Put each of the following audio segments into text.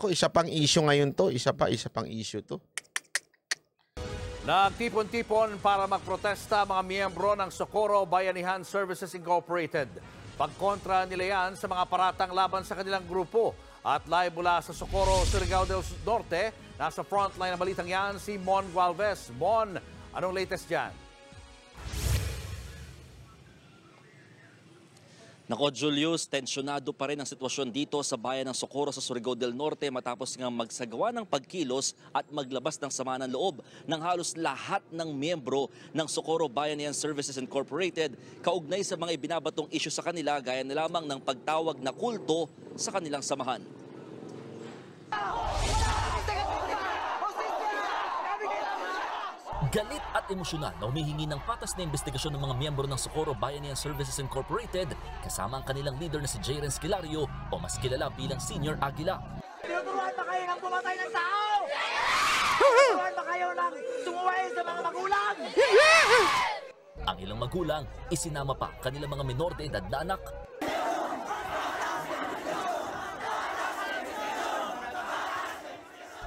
Ako, isa pang issue ngayon to. Isa pa, isa pang issue to. Nagtipon-tipon para magprotesta mga miyembro ng Socorro Bayanihan Services Incorporated. Pagkontra nila yan sa mga paratang laban sa kanilang grupo. At live mula sa Socorro, Surigao del Norte, nasa frontline ng balitang yan si Mon Gualvez. Mon, anong latest dyan? Nako Julius, tensyonado pa rin ang sitwasyon dito sa bayan ng Socorro sa Surigao del Norte matapos nga magsagawa ng pagkilos at maglabas ng sama ng loob ng halos lahat ng miyembro ng Socorro Bayanihan Services Incorporated kaugnay sa mga ibinabatong isyu sa kanila gaya na lamang ng pagtawag na kulto sa kanilang samahan. Oh! Galit at emosyonal na humihingi ng patas na investigasyon ng mga miyembro ng Socorro Bayanihan Services Incorporated kasama ang kanilang leader na si Jaren Skilario o mas kilala bilang Senior Aguila. Tinuturuan ba kayo ng pumatay ng tao? Tinuturuan ba kayo ng sumuway sa mga magulang? Ang ilang magulang, isinama pa kanilang mga minor de edad na anak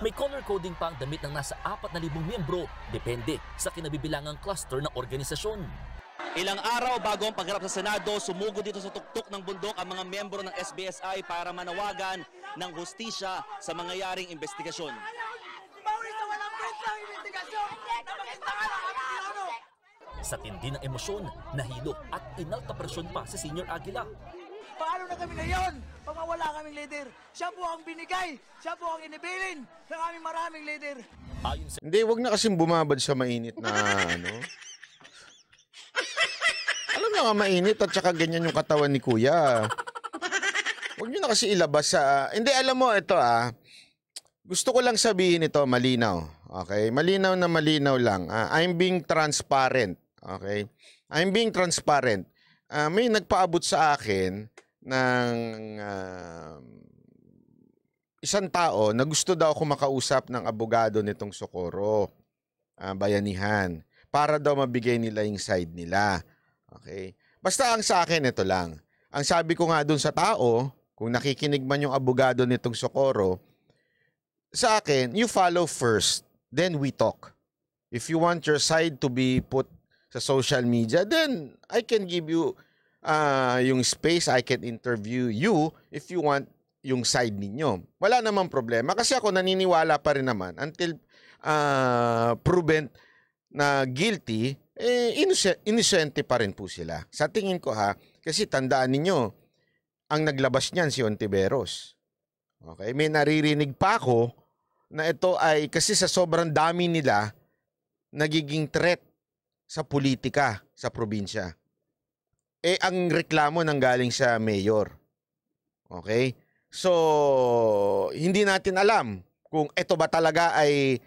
May color coding pa ang damit ng nasa 4,000 miyembro depende sa kinabibilangang cluster ng organisasyon. Ilang araw bago ang pagharap sa Senado, sumugod dito sa tuktok ng bundok ang mga miyembro ng SBSI para manawagan ng hustisya sa mga mangyayaring investigasyon. Sa tindi ng emosyon, nahilo at inalta presyon pa si Senior Aguila. Paano na kami ngayon? Pag wala kaming leader, siya po ang binigay, siya po ang inibilin ng kaming maraming leader. Ayun Hindi, wag na kasi bumabad sa mainit na ano. Alam nyo nga, mainit at saka ganyan yung katawan ni kuya. Wag nyo na kasi ilabas sa... hindi, alam mo, ito ah. Gusto ko lang sabihin ito, malinaw. Okay? Malinaw na malinaw lang. Ah, I'm being transparent. Okay? I'm being transparent uh, may nagpaabot sa akin ng uh, isang tao na gusto daw ako makausap ng abogado nitong Socorro, uh, bayanihan, para daw mabigay nila yung side nila. Okay? Basta ang sa akin, ito lang. Ang sabi ko nga doon sa tao, kung nakikinig man yung abogado nitong Socorro, sa akin, you follow first, then we talk. If you want your side to be put sa social media, then I can give you uh, yung space, I can interview you if you want yung side ninyo. Wala namang problema kasi ako naniniwala pa rin naman until uh, proven na guilty, eh, innocent, innocente pa rin po sila. Sa tingin ko ha, kasi tandaan ninyo, ang naglabas niyan si Ontiveros. Okay, may naririnig pa ako na ito ay kasi sa sobrang dami nila, nagiging threat sa politika sa probinsya. Eh, ang reklamo nang galing sa mayor. Okay? So, hindi natin alam kung ito ba talaga ay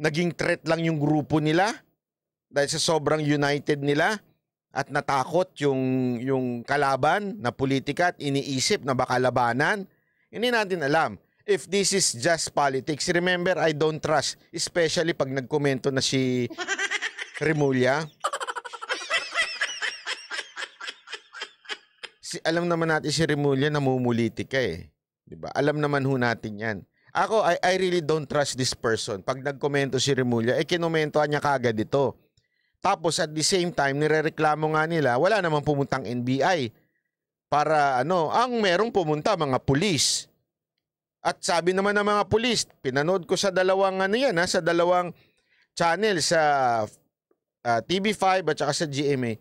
naging threat lang yung grupo nila dahil sa sobrang united nila at natakot yung yung kalaban na politika at iniisip na baka labanan. Hindi natin alam if this is just politics. Remember, I don't trust especially pag nagkomento na si Remulla. si, alam naman natin si Remulla namumuliti ka eh. 'Di ba? Alam naman ho natin 'yan. Ako, I, I really don't trust this person. Pag nagkomento si Remulla, eh kinomentohan niya kagad ito. Tapos at the same time, nirereklamo nga nila, wala namang pumuntang NBI. Para ano, ang merong pumunta, mga pulis. At sabi naman ng mga pulis, pinanood ko sa dalawang ano yan, ha, sa dalawang channel, sa uh, ah, TV5 at saka sa GMA,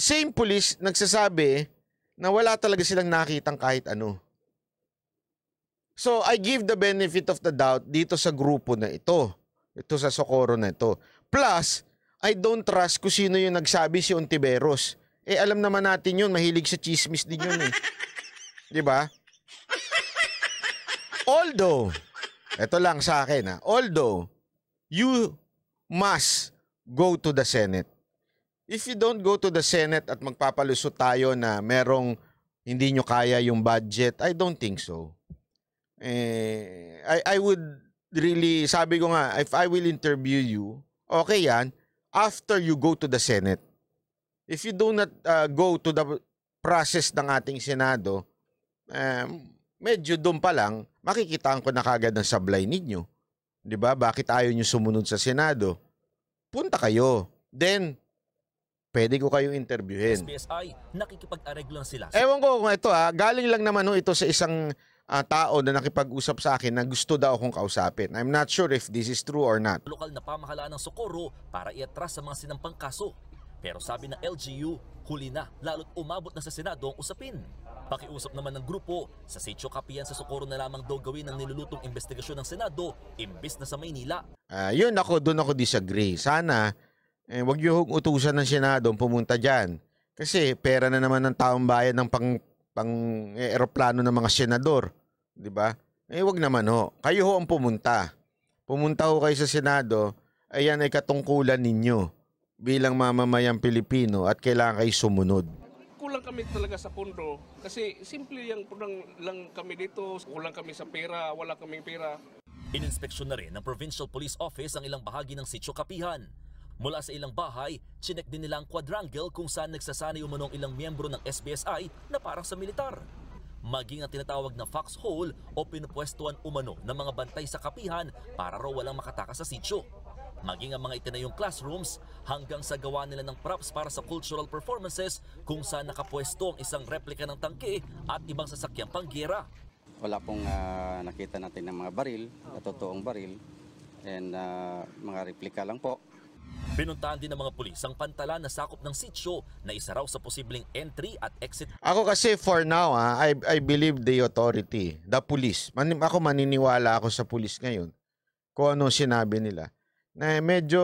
same police nagsasabi na wala talaga silang nakitang kahit ano. So I give the benefit of the doubt dito sa grupo na ito. Ito sa Socorro na ito. Plus, I don't trust kung sino yung nagsabi si Ontiveros. Eh alam naman natin yun, mahilig sa chismis din yun eh. 'Di ba? Although, ito lang sa akin ha. Ah. Although you must go to the Senate. If you don't go to the Senate at magpapalusot tayo na merong hindi nyo kaya yung budget, I don't think so. Eh, I, I would really, sabi ko nga, if I will interview you, okay yan, after you go to the Senate. If you do not uh, go to the process ng ating Senado, um, medyo doon pa lang, makikitaan ko na kagad ang sablay ninyo. Di ba? Bakit ayaw nyo sumunod sa Senado? punta kayo. Then, pwede ko kayong interviewin. SBSI, nakikipag-areglan sila. Ewan ko kung ito ha, ah, galing lang naman no, ito sa isang uh, tao na nakipag-usap sa akin na gusto daw akong kausapin. I'm not sure if this is true or not. Lokal na pamahalaan ng Socorro para iatras sa mga sinampang kaso. Pero sabi ng LGU, huli na lalo't umabot na sa Senado ang usapin. Pakiusap naman ng grupo, sa Sitio Kapian sa Socorro na lamang daw gawin ang nilulutong investigasyon ng Senado imbes na sa Maynila. Uh, yun ako, doon ako disagree. Sana, eh, wag niyo utusan ng Senado pumunta dyan. Kasi pera na naman ng taong bayan ng pang, pang eh, eroplano ng mga senador. Di ba? Eh, wag naman ho. Kayo ho ang pumunta. Pumunta ho kayo sa Senado. Ayan ay katungkulan ninyo bilang mamamayang Pilipino at kailangan kayo sumunod kulang kami talaga sa pondo kasi simple yung punang lang kami dito. Kulang kami sa pera, wala kaming pera. Ininspeksyon na rin ng Provincial Police Office ang ilang bahagi ng Sityo Kapihan. Mula sa ilang bahay, chinek din nila ang quadrangle kung saan nagsasanay umanong ilang miyembro ng SBSI na parang sa militar. Maging ang tinatawag na foxhole o pinupwestuhan umano ng mga bantay sa kapihan para raw walang makatakas sa sityo maging ang mga itinayong classrooms hanggang sa gawa nila ng props para sa cultural performances kung saan nakapwesto ang isang replika ng tangke at ibang sasakyang panggera. Wala pong uh, nakita natin ng mga baril, na totoong baril, and uh, mga replika lang po. Pinuntahan din ng mga pulis ang pantalan na sakop ng sitio na isa raw sa posibleng entry at exit. Ako kasi for now, ha, ah, I, I believe the authority, the police. Man, ako maniniwala ako sa police ngayon kung ano sinabi nila na medyo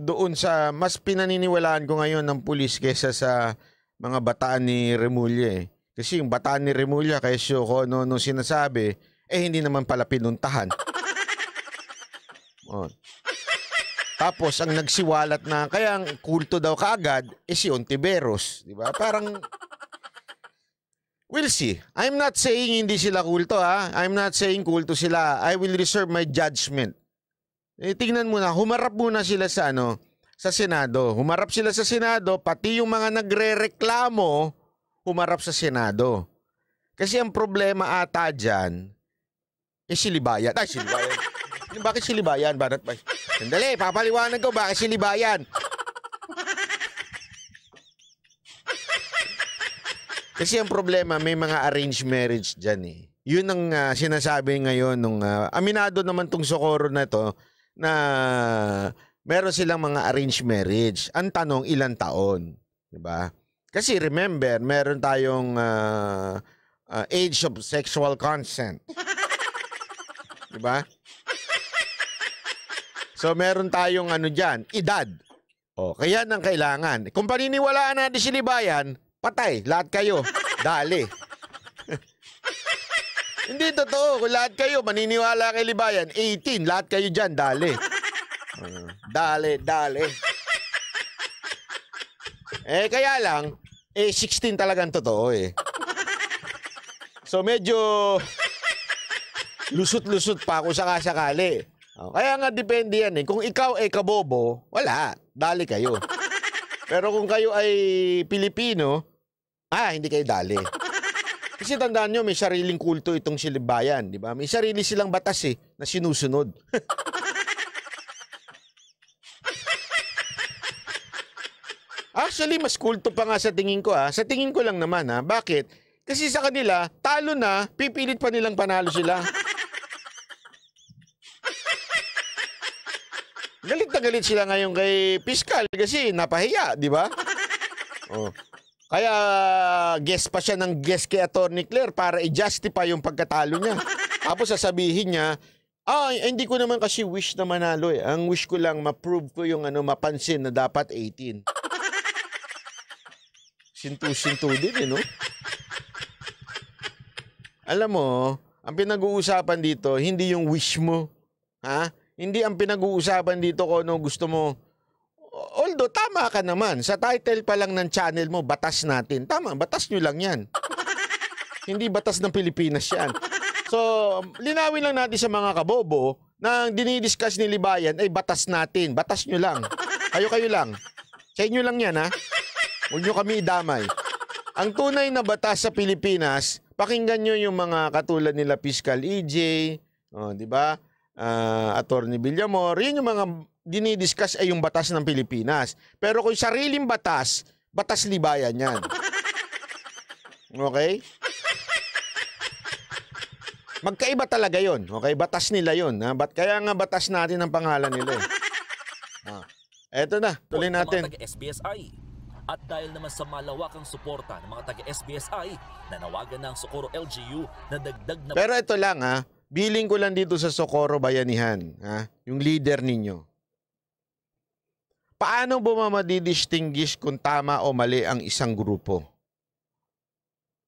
doon sa mas pinaniniwalaan ko ngayon ng pulis kaysa sa mga bataan ni Remulla eh. Kasi yung bataan ni Remulla kay Shoko no sinasabi eh hindi naman pala pinuntahan. Oh. Tapos ang nagsiwalat na kaya ang kulto daw kaagad eh si Ontiveros, di ba? Parang We'll see. I'm not saying hindi sila kulto ha. I'm not saying kulto sila. I will reserve my judgment eh, tingnan muna, humarap muna sila sa ano, sa Senado. Humarap sila sa Senado, pati yung mga nagrereklamo humarap sa Senado. Kasi ang problema ata dyan, eh silibayan. Ay, silibayan. bakit silibayan? Bakit ba? Sandali, papaliwanag ko bakit silibayan. Kasi ang problema, may mga arranged marriage dyan eh. Yun ang uh, sinasabi ngayon nung uh, aminado naman tong Socorro na to na meron silang mga arranged marriage. Ang tanong, ilang taon? di ba? Kasi remember, meron tayong uh, uh, age of sexual consent. di ba? So meron tayong ano diyan, edad. O, kaya nang kailangan. Kung paniniwalaan natin si Libayan, patay, lahat kayo. Dali. Hindi totoo. Kung lahat kayo, maniniwala kay Libayan, 18. Lahat kayo dyan, dali. Uh, dali, dali. Eh, kaya lang, eh, 16 talagang totoo eh. So, medyo lusot-lusot pa kung sakasakali. Oh, kaya nga, depende yan eh. Kung ikaw ay kabobo, wala. Dali kayo. Pero kung kayo ay Pilipino, ah, hindi kayo dali. Kasi tandaan nyo, may sariling kulto itong silibayan, di ba? May sarili silang batas eh, na sinusunod. Actually, mas kulto pa nga sa tingin ko ah. Sa tingin ko lang naman ah. Bakit? Kasi sa kanila, talo na, pipilit pa nilang panalo sila. Galit na galit sila ngayon kay Piskal kasi napahiya, di ba? Oh. Kaya guess pa siya ng guess kay Attorney Claire para i-justify yung pagkatalo niya. Tapos sasabihin niya, ah, hindi ko naman kasi wish na manalo eh. Ang wish ko lang ma-prove ko yung ano, mapansin na dapat 18. Sintu-sintu din eh, no? Alam mo, ang pinag-uusapan dito, hindi yung wish mo. Ha? Hindi ang pinag-uusapan dito kung ano gusto mo Tama ka naman. Sa title pa lang ng channel mo, batas natin. Tama, batas nyo lang yan. Hindi batas ng Pilipinas yan. So, linawin lang natin sa mga kabobo na ang dinidiscuss ni Libayan ay batas natin. Batas nyo lang. Kayo-kayo lang. Sa inyo lang yan, ha? Huwag nyo kami idamay. Ang tunay na batas sa Pilipinas, pakinggan nyo yung mga katulad nila Fiscal EJ, oh, di ba? Uh, ah, Attorney Villamor. Yun yung mga dinidiscuss ay yung batas ng Pilipinas. Pero kung sariling batas, batas libayan yan. Okay? Magkaiba talaga yon Okay? Batas nila yon Ha? Ba't kaya nga batas natin ang pangalan nila eh. Ah. Eto na, tuloy natin. Mga sbsi At dahil naman sa malawakang suporta ng mga taga-SBSI, nanawagan na ang Socorro LGU na dagdag na... Pero ito lang ha, biling ko lang dito sa Socorro Bayanihan, ha? yung leader ninyo. Paano mo madidistinguish kung tama o mali ang isang grupo?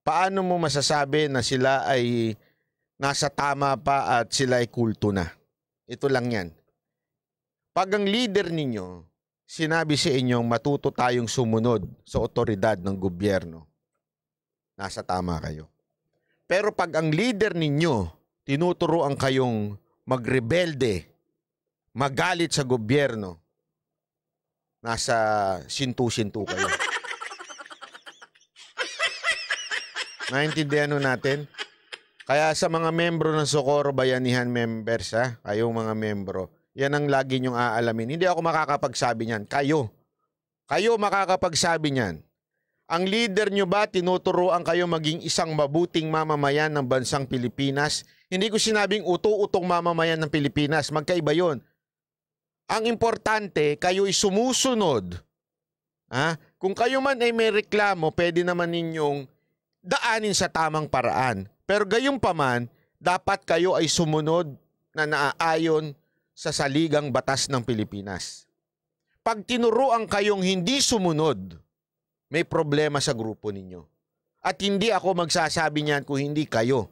Paano mo masasabi na sila ay nasa tama pa at sila ay kulto na? Ito lang yan. Pag ang leader ninyo, sinabi sa si inyong matuto tayong sumunod sa otoridad ng gobyerno, nasa tama kayo. Pero pag ang leader ninyo, tinuturo ang kayong magrebelde, magalit sa gobyerno, nasa sintu-sintu kayo. Naintindihan ho natin? Kaya sa mga membro ng Socorro Bayanihan members, ha? Kayong mga membro, yan ang lagi nyong aalamin. Hindi ako makakapagsabi niyan. Kayo. Kayo makakapagsabi niyan. Ang leader nyo ba tinuturoan kayo maging isang mabuting mamamayan ng bansang Pilipinas? Hindi ko sinabing uto-utong mamamayan ng Pilipinas. Magkaiba yon. Ang importante, kayo ay sumusunod. Ha? Kung kayo man ay may reklamo, pwede naman ninyong daanin sa tamang paraan. Pero gayon pa man, dapat kayo ay sumunod na naaayon sa saligang batas ng Pilipinas. Pag tinuruan kayong hindi sumunod, may problema sa grupo ninyo. At hindi ako magsasabi niyan kung hindi kayo.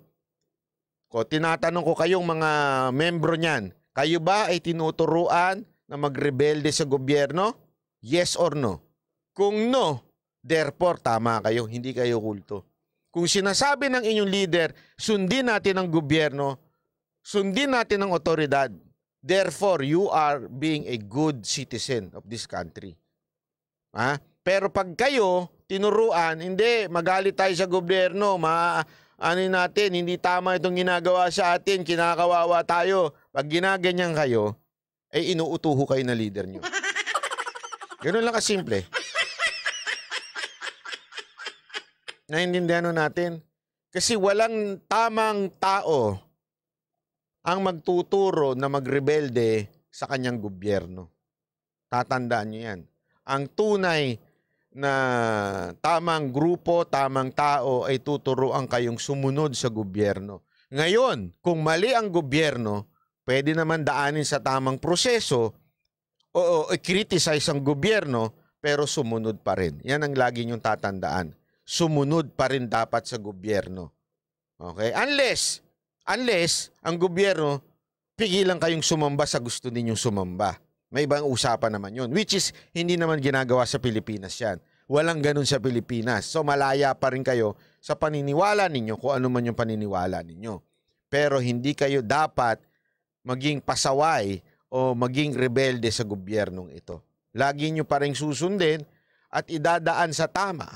Ko tinatanong ko kayong mga membro niyan, kayo ba ay tinuturuan na magrebelde sa gobyerno? Yes or no? Kung no, therefore tama kayo, hindi kayo kulto. Kung sinasabi ng inyong leader, sundin natin ang gobyerno, sundin natin ang otoridad. Therefore, you are being a good citizen of this country. Ha? Pero pag kayo tinuruan, hindi, magalit tayo sa gobyerno, ma ano natin, hindi tama itong ginagawa sa atin, kinakawawa tayo. Pag ginaganyan kayo, ay inuutuho kayo na leader nyo. Ganun lang kasimple. Naintindihan natin? Kasi walang tamang tao ang magtuturo na magrebelde sa kanyang gobyerno. Tatandaan nyo yan. Ang tunay na tamang grupo, tamang tao ay tuturuan kayong sumunod sa gobyerno. Ngayon, kung mali ang gobyerno, pwede naman daanin sa tamang proseso o i-criticize ang gobyerno pero sumunod pa rin. Yan ang lagi niyong tatandaan. Sumunod pa rin dapat sa gobyerno. Okay? Unless, unless ang gobyerno pigilan kayong sumamba sa gusto ninyong sumamba. May ibang usapan naman yon Which is, hindi naman ginagawa sa Pilipinas yan. Walang ganun sa Pilipinas. So, malaya pa rin kayo sa paniniwala ninyo, kung ano man yung paniniwala ninyo. Pero hindi kayo dapat maging pasaway o maging rebelde sa gobyernong ito. Lagi nyo pa rin susundin at idadaan sa tama.